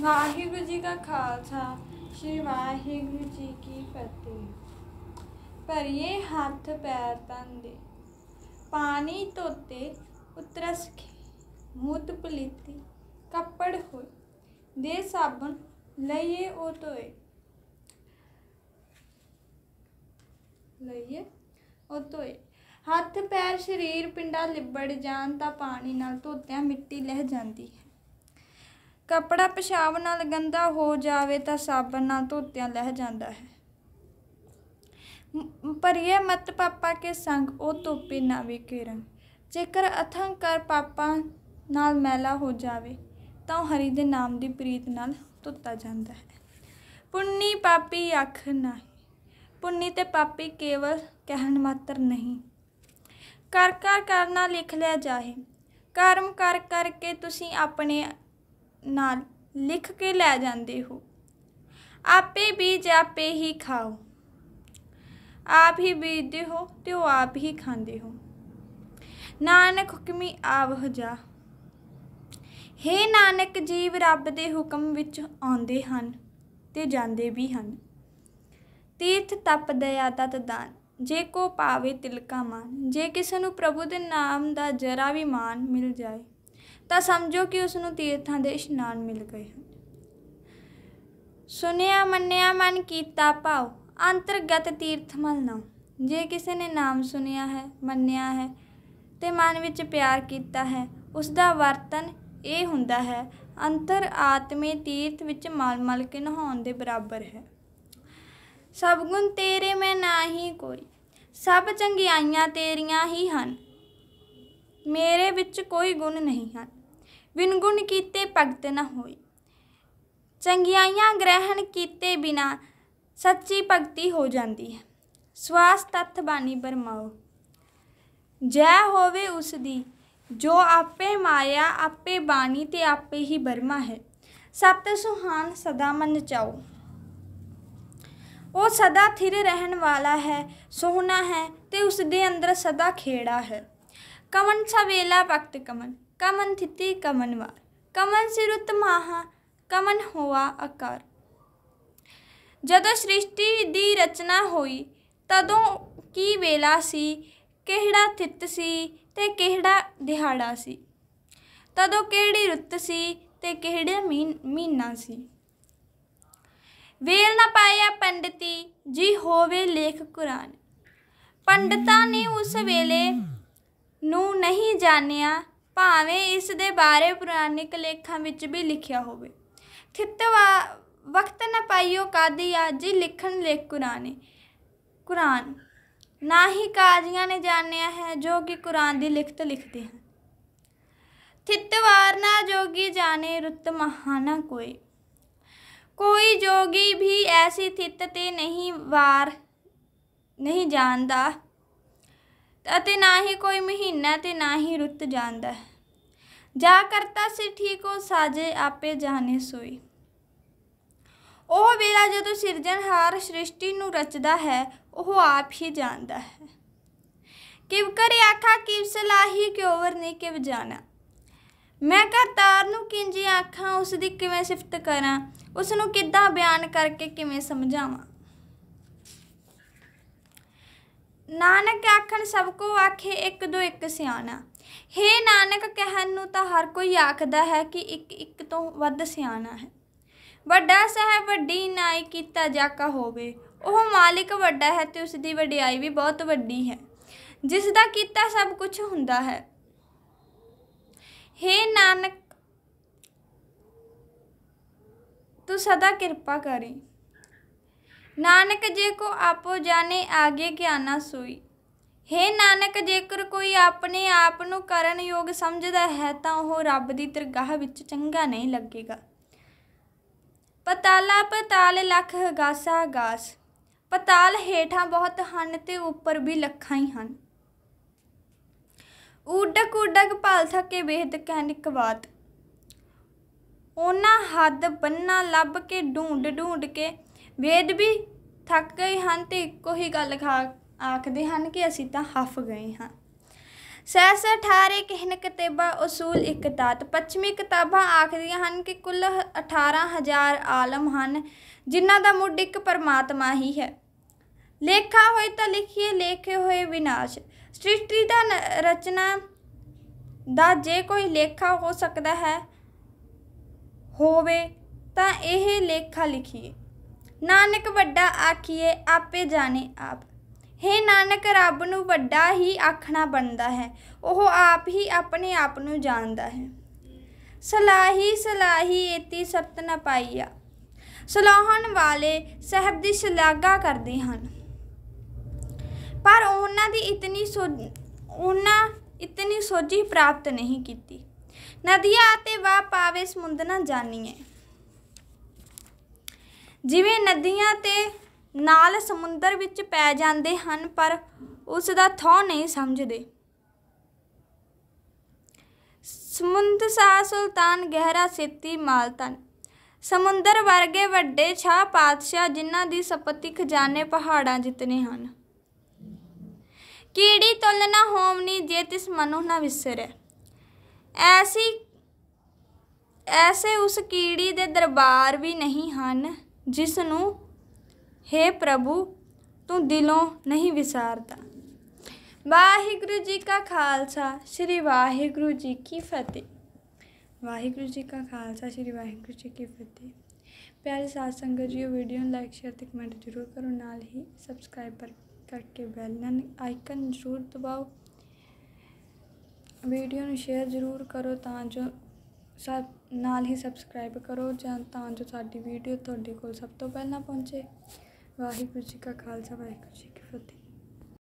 ਵਾਹਿਗੁਰੂ ਜੀ ਕਾ ਖਾਲਸਾ ਸ੍ਰੀ ਵਾਹਿਗੁਰੂ ਜੀ ਕੀ ਫਤਿਹ ਭਰੀਏ ਹੱਥ ਪੈਰ ਤਨ ਦੇ ਪਾਣੀ ਤੋਤੇ ਉਤਰਸ ਕੇ ਮੂਤ ਪਲੀਤੀ ਕੱਪੜ ਹੋਏ ਦੇ ਸਾਬਣ ਲਈਏ ਉਹ ਤੋਏ ਲਈਏ ਉਹ ਤੋਏ ਹੱਥ ਪੈਰ ਸਰੀਰ ਪਿੰਡਾ ਲਿਬੜ ਜਾਣ ਤਾਂ ਪਾਣੀ ਨਾਲ ਧੋਤਿਆਂ ਮਿੱਟੀ ਲਹਿ ਜਾਂਦੀ ਹੈ ਕਪੜਾ ਪਿਸ਼ਾਬ ਨਾਲ ਗੰਦਾ ਹੋ ਜਾਵੇ ਤਾਂ ਸਾਬਣ ਨਾਲ ਧੋਤਿਆਂ ਲਹਿ ਜਾਂਦਾ ਹੈ ਪਰ ਇਹ ਮਤ ਪਾਪਾ ਕੇ ਸੰਗ ਉਹ ਧੋਪੀ ਨਾ ਵੀ ਵਿਕੇਰੰ ਜੇਕਰ ਅਥੰਕਰ ਪਾਪਾ ਨਾਲ ਮੈਲਾ ਹੋ ਜਾਵੇ ਤਾਂ ਹਰੀ ਦੇ ਨਾਮ ਦੀ ਪ੍ਰੀਤ ਨਾਲ ਧੋਤਾ ਜਾਂਦਾ ਹੈ ਪੁੰਨੀ ਪਾਪੀ ਅੱਖ ਨਹੀਂ ਪੁੰਨੀ ਤੇ ਪਾਪੀ ਕੇਵਲ ਕਹਿਣ ਮਾਤਰ ਨਹੀਂ ਕਰ ਕਰ ਕਰਨਾ ਲਿਖ ਲਿਆ ਜਾਏ ਕਰਮ ਕਰ ਕਰਕੇ ਤੁਸੀਂ ਆਪਣੇ ਨਾਲ ਲਿਖ ਕੇ ਲੈ ਜਾਂਦੇ ਹੋ ਆਪੇ ਬੀਜ ਆਪੇ ਹੀ ਖਾਓ ਆਪ ਹੀ ਬੀਜਦੇ ਹੋ ਤੇ ਉਹ ਆਪ ਹੀ ਖਾਂਦੇ ਹੋ ਨਾਨਕ ਹੁਕਮੀ ਆਵਹ ਜਾ ਹੇ ਨਾਨਕ ਜੀਵ ਰੱਬ ਦੇ ਹੁਕਮ ਵਿੱਚ ਆਉਂਦੇ ਹਨ ਤੇ ਜਾਂਦੇ ਵੀ ਹਨ ਤੀਰਥ ਤਪ ਦਇਆ ਤਤ ਦਾਨ ਜੇ ਕੋ ਪਾਵੇ ਤਿਲਕਾ ਮਾਨ ਜੇ ਕਿਸੇ ਨੂੰ ਪ੍ਰਭੂ ਦੇ ਨਾਮ ਦਾ ਜਰਾ ਵੀ ਮਾਨ ਮਿਲ ਜਾਏ ਤਾਂ ਸਮਝੋ ਕਿ ਉਸ ਨੂੰ ਤੀਰਥਾਂ ਦੇ ਇਸ਼ਨਾਨ ਮਿਲ ਗਏ ਹਨ ਸੁਨਿਆ ਮੰਨਿਆ ਮਨ ਕੀਤਾ ਭਾਉ ਅੰਤਰਗਤ ਤੀਰਥ ਮਲ ਨਾ ਜੇ ਕਿਸੇ ਨੇ ਨਾਮ ਸੁਨਿਆ ਹੈ ਮੰਨਿਆ ਹੈ ਤੇ ਮਨ ਵਿੱਚ ਪਿਆਰ ਕੀਤਾ ਹੈ ਉਸ ਦਾ ਵਰਤਨ ਇਹ ਹੁੰਦਾ ਹੈ ਅੰਤਰ ਆਤਮੇ ਤੀਰਥ ਵਿੱਚ ਮਲ ਮਲ ਕੇ ਨਹਾਉਣ ਦੇ ਬਰਾਬਰ ਹੈ ਸਭ ਗੁਣ ਤੇਰੇ ਮੈਂ ਨਾਹੀ ਕੋਈ ਸਭ ਚੰਗਿਆਈਆਂ ਤੇਰੀਆਂ ਹੀ ਹਨ ਮੇਰੇ ਵਿੱਚ ਕੋਈ ਗੁਣ ਨਹੀਂ ਹਨ ਵਿਨਗੁਣ ਕੀਤੇ ਭਗਤ ਨ ਹੋਈ ਚੰਗਿਆਈਆਂ ਗ੍ਰਹਿਣ ਕੀਤੇ ਬਿਨਾ ਸੱਚੀ ਭਗਤੀ ਹੋ ਜਾਂਦੀ ਹੈ ਸਵਾਸ ਤਤ ਬਾਣੀ ਬਰਮਾਓ ਜੈ ਹੋਵੇ ਉਸ ਦੀ ਜੋ ਆਪੇ ਮਾਇਆ ਆਪੇ ਬਾਣੀ ਤੇ ਆਪੇ ਹੀ ਬਰਮਾ ਹੈ ਸਤ ਸੁਹਾਨ ਸਦਾ ਮਨ ਚਾਓ ਉਹ ਸਦਾ ਥਿਰ ਰਹਿਣ ਵਾਲਾ ਹੈ ਸੋਹਣਾ ਹੈ ਤੇ ਉਸ ਦੇ ਅੰਦਰ ਸਦਾ ਖੇੜਾ ਹੈ ਕਮਨ ਸਵੇਲਾ ਵਕਤ ਕਮਨ ਕਮਨ ਥਿਤੀ ਕਮਨ ਵਾਰ ਕਮਨ ਸਿਰੁਤ ਮਾਹਾ ਕਮਨ ਹੋਆ ਅਕਰ ਜਦੋਂ ਸ੍ਰਿਸ਼ਟੀ ਦੀ ਰਚਨਾ ਹੋਈ ਤਦੋਂ ਕੀ ਵੇਲਾ ਸੀ ਕਿਹੜਾ ਥਿਤ ਸੀ ਤੇ ਕਿਹੜਾ ਦਿਹਾੜਾ ਸੀ ਤਦੋਂ ਕਿਹੜੀ ਰੁੱਤ ਸੀ ਤੇ ਕਿਹੜਾ ਮਹੀਨਾ ਸੀ ਵੇਲ ਨਾ ਪਾਇਆ ਪੰਡਤੀ ਜੀ ਹੋਵੇ ਲੇਖ ਕੁਰਾਨ ਪੰਡਤਾਂ ਨੇ ਉਸ ਵੇਲੇ ਨੂੰ ਨਹੀਂ ਜਾਣਿਆ ਭਾਵੇਂ ਇਸ ਦੇ ਬਾਰੇ ਪੁਰਾਣਿਕ ਲੇਖਾਂ ਵਿੱਚ ਵੀ ਲਿਖਿਆ ਹੋਵੇ ਥਿਤਵਾ ਵਕਤ ਨਾ ਪਾਈਓ ਕਾਦੀ ਆਜੀ ਲਿਖਣ ਲੇਖ ਕੁਰਾਨੇ ਕੁਰਾਨ ਨਾ ਹੀ ਕਾਜ਼ੀਆਂ ਨੇ ਜਾਣਿਆ ਹੈ ਜੋ ਕਿ ਕੁਰਾਨ ਦੀ ਲਿਖਤ ਲਿਖਦੇ ਹਨ ਵਾਰ ਨਾ ਜੋਗੀ ਜਾਣੇ ਰੁੱਤ ਮਹਾਨਾ ਕੋਈ ਕੋਈ ਜੋਗੀ ਵੀ ਐਸੀ ਥਿੱਤ ਤੇ ਨਹੀਂ ਵਾਰ ਨਹੀਂ ਜਾਣਦਾ ਅਤੇ ਨਾ ਹੀ ਕੋਈ ਮਹੀਨਾ ਤੇ ਨਾ ਹੀ ਰੁੱਤ ਜਾਣਦਾ ਹੈ ਜਾ ਕਰਤਾ ਸੀ ਠੀਕ ਉਹ ਸਾਜੇ ਆਪੇ ਜਾਣੇ ਸੋਈ ਉਹ ਵੇਲਾ ਜਦੋਂ ਸਿਰਜਣਹਾਰ ਸ੍ਰਿਸ਼ਟੀ ਨੂੰ ਰਚਦਾ ਹੈ ਉਹ ਆਪ ਹੀ ਜਾਣਦਾ ਹੈ ਕਿਵ ਕਰੇ ਆਖਾ ਕਿਵ ਸਲਾਹੀ ਕਿਉਵਰ ਨੇ ਕਿਵ ਜਾਣਾ ਮੈਂ ਕਰਤਾਰ ਨੂੰ ਕਿੰਜੀ ਆਖਾਂ ਉਸ ਦੀ ਕਿਵੇਂ ਸਿਫਤ ਕਰਾਂ ਉਸ ਨੂੰ ਕਿੱਦਾਂ ਬਿਆਨ ਕਰਕੇ ਕਿਵੇਂ ਸਮਝਾਵਾਂ ਨਾਨਕ ਆਖਣ ਸਭ ਕੋ ਆਖੇ ਇੱਕ ਦੋ ਇੱਕ ਸਿਆਣਾ ਹੇ ਨਾਨਕ ਕਹਿਣ ਨੂੰ ਤਾਂ ਹਰ ਕੋਈ ਆਖਦਾ ਹੈ ਕਿ ਇੱਕ ਇੱਕ ਤੋਂ ਵੱਧ ਸਿਆਣਾ ਹੈ ਵੱਡਾ ਸਹਿ ਵੱਡੀ ਨਾਈ ਕੀਤਾ ਜਾਕਾ ਹੋਵੇ ਉਹ ਮਾਲਿਕ ਵੱਡਾ ਹੈ ਤੇ ਉਸ ਦੀ ਵਡਿਆਈ ਵੀ ਬਹੁਤ ਵੱਡੀ ਹੈ ਜਿਸ ਦਾ ਕੀਤਾ ਸਭ ਕੁਝ ਹੁੰਦਾ ਹੈ ਹੇ ਨਾਨਕ ਤੂੰ ਸਦਾ ਕਿਰਪਾ ਕਰੀ ਨਾਨਕ ਜੇ ਕੋ ਆਪੋ ਜਾਣੇ ਆਗੇ ਗਿਆਨਾ ਸੋਈ हे ਨਾਨਕ ਜੇਕਰ ਕੋਈ ਆਪਣੇ ਆਪ ਨੂੰ ਕਰਨ ਯੋਗ ਸਮਝਦਾ ਹੈ ਤਾਂ ਉਹ ਰੱਬ ਦੀ ਤਰਗਾਹ ਵਿੱਚ ਚੰਗਾ ਨਹੀਂ ਲੱਗੇਗਾ ਪਤਾਲਾ ਪਤਾਲ ਲੱਖ ਗਾਸਾ ਗਾਸ ਪਤਾਲ ਹੇਠਾਂ ਬਹੁਤ ਹਨ ਤੇ ਉੱਪਰ ਵੀ ਲੱਖਾਂ ਹੀ ਹਨ ਉਡਕ ਉਡਕ ਥੱਕੇ ਥਕੇ ਵੇਹਦ ਕਹਿਣ ਬਾਤ ਉਹਨਾਂ ਹੱਦ ਬੰਨਾ ਲੱਭ ਕੇ ਢੂੰਡ ਢੂੰਡ ਕੇ ਵੇਦ ਵੀ ਥੱਕ ਗਏ ਹਨ ਤੇ ਇੱਕੋ ਹੀ ਗੱਲ ਆਖਦੇ ਹਨ ਕਿ ਅਸੀਂ ਤਾਂ ਹਫ ਗਏ ਹਾਂ ਸਹਿਸ 18 ਕਹਿਣ ਕਿਤਾਬਾ ਉਸੂਲ ਇਕਤਾਤ ਪੱਛਮੀ ਕਿਤਾਬਾਂ ਆਖਦੀਆਂ ਹਨ ਕਿ ਕੁੱਲ 18000 ਆਲਮ ਹਨ ਜਿਨ੍ਹਾਂ ਦਾ ਮੁੱਢ ਇੱਕ ਪਰਮਾਤਮਾ ਹੀ ਹੈ ਲੇਖਾ ਹੋਏ ਤਾਂ ਲਿਖੀਏ ਲੇਖੇ ਹੋਏ ਵਿਨਾਸ਼ ਸ੍ਰਿਸ਼ਟੀ ਦਾ ਰਚਨਾ ਦਾ ਜੇ ਕੋਈ ਲੇਖਾ ਹੋ ਸਕਦਾ ਹੈ ਹੋਵੇ ਤਾਂ ਇਹ ਲੇਖਾ ਲਿਖੀਏ ਨਾਨਕ ਵੱਡਾ ਆਖੀਏ ਆਪੇ ਜਾਣੇ ਆਪ ਹੇ ਨਾਨਕ ਰੱਬ ਨੂੰ ਵੱਡਾ ਹੀ ਆਖਣਾ ਬਣਦਾ ਹੈ ਉਹ ਆਪ ਹੀ ਆਪਣੇ ਆਪ ਨੂੰ ਜਾਣਦਾ ਹੈ ਸਲਾਹੀ ਸਲਾਹੀ ਏਤੀ ਸਤ ਨ ਪਾਈਆ ਸਲਾਹਣ ਵਾਲੇ ਸਹਿਬ ਦੀ ਸ਼ਲਾਘਾ ਕਰਦੇ ਹਨ ਪਰ ਉਹਨਾਂ ਦੀ ਇਤਨੀ ਉਹਨਾਂ ਇਤਨੀ ਸੋਝੀ ਪ੍ਰਾਪਤ ਨਹੀਂ ਕੀਤੀ ਨਦੀਆਂ ਤੇ ਵਾ ਪਾਵੇ ਸਮੁੰਦ ਨਾ ਜਾਣੀਏ ਜਿਵੇਂ ਨਦੀਆਂ ਤੇ ਨਾਲ ਸਮੁੰਦਰ ਵਿੱਚ ਪੈ ਜਾਂਦੇ ਹਨ ਪਰ ਉਸ ਦਾ ਥੋ ਨਹੀਂ ਸਮਝਦੇ ਸਮੁੰਦ ਸਾਹ ਸੁਲਤਾਨ ਗਹਿਰਾ ਸੇਤੀ ਮਾਲਤਨ ਸਮੁੰਦਰ ਵਰਗੇ ਵੱਡੇ ਛਾ ਪਾਤਸ਼ਾਹ ਜਿਨ੍ਹਾਂ ਦੀ ਸਪਤੀ ਖਜ਼ਾਨੇ ਪਹਾੜਾਂ ਜਿਤਨੇ ਹਨ ਕੀੜੀ ਤੁਲਨਾ ਹੋਮਨੀ ਜੇ ਤਿਸ ਮਨੋ ਨਾ ਵਿਸਰੈ ਐਸੀ ਐਸੇ ਉਸ ਕੀੜੀ ਦੇ ਦਰਬਾਰ ਵੀ ਨਹੀਂ ਹਨ ਜਿਸ ਨੂੰ हे ਪ੍ਰਭੂ ਤੂੰ ਦਿਲੋਂ ਨਹੀਂ ਵਿਸਾਰਦਾ ਵਾਹਿਗੁਰੂ ਜੀ ਕਾ ਖਾਲਸਾ ਸ੍ਰੀ ਵਾਹਿਗੁਰੂ ਜੀ ਕੀ ਫਤਿਹ ਵਾਹਿਗੁਰੂ ਜੀ ਕਾ ਖਾਲਸਾ ਸ੍ਰੀ ਵਾਹਿਗੁਰੂ ਜੀ ਕੀ ਫਤਿਹ ਪਿਆਰੇ ਸਾਧ ਸੰਗਤ ਜੀਓ ਵੀਡੀਓ ਨੂੰ ਲਾਈਕ ਸ਼ੇਅਰ ਤੇ ਕਮੈਂਟ ਜ਼ਰੂਰ ਕਰੋ ਨਾਲ ਹੀ ਸਬਸਕ੍ਰਾਈਬ ਕਰਕੇ ਬੈਲ ਆਈਕਨ ਜ਼ਰੂਰ ਦਬਾਓ ਵੀਡੀਓ ਨੂੰ ਸ਼ੇਅਰ ਜ਼ਰੂਰ ਕਰੋ ਤਾਂ ਜੋ ਸਭ ਨਾਲ ਹੀ ਸਬਸਕ੍ਰਾਈਬ ਕਰੋ ਜਾਂ ਤਾਂ ਜੋ ਸਾਡੀ ਵੀਡੀਓ ਤੁਹਾਡੇ ਕੋਲ ਸਭ ਤੋਂ ਪਹਿਲਾਂ ਪਹੁੰਚੇ ਵਾਹਿਗੁਰੂ ਜੀ ਕਾ ਖਾਲਸਾ ਵਾਹਿਗੁਰੂ ਜੀ ਕੀ ਫਤਿਹ